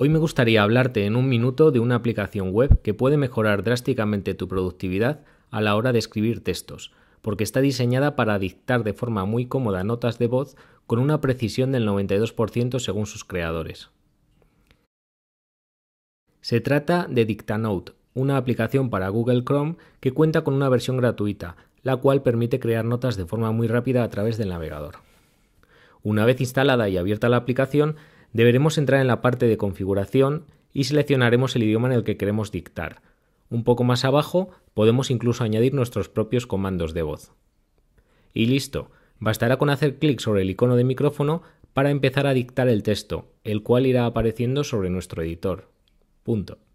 Hoy me gustaría hablarte en un minuto de una aplicación web que puede mejorar drásticamente tu productividad a la hora de escribir textos, porque está diseñada para dictar de forma muy cómoda notas de voz con una precisión del 92% según sus creadores. Se trata de Dictanote, una aplicación para Google Chrome que cuenta con una versión gratuita, la cual permite crear notas de forma muy rápida a través del navegador. Una vez instalada y abierta la aplicación, deberemos entrar en la parte de configuración y seleccionaremos el idioma en el que queremos dictar. Un poco más abajo podemos incluso añadir nuestros propios comandos de voz. Y listo, bastará con hacer clic sobre el icono de micrófono para empezar a dictar el texto, el cual irá apareciendo sobre nuestro editor. Punto.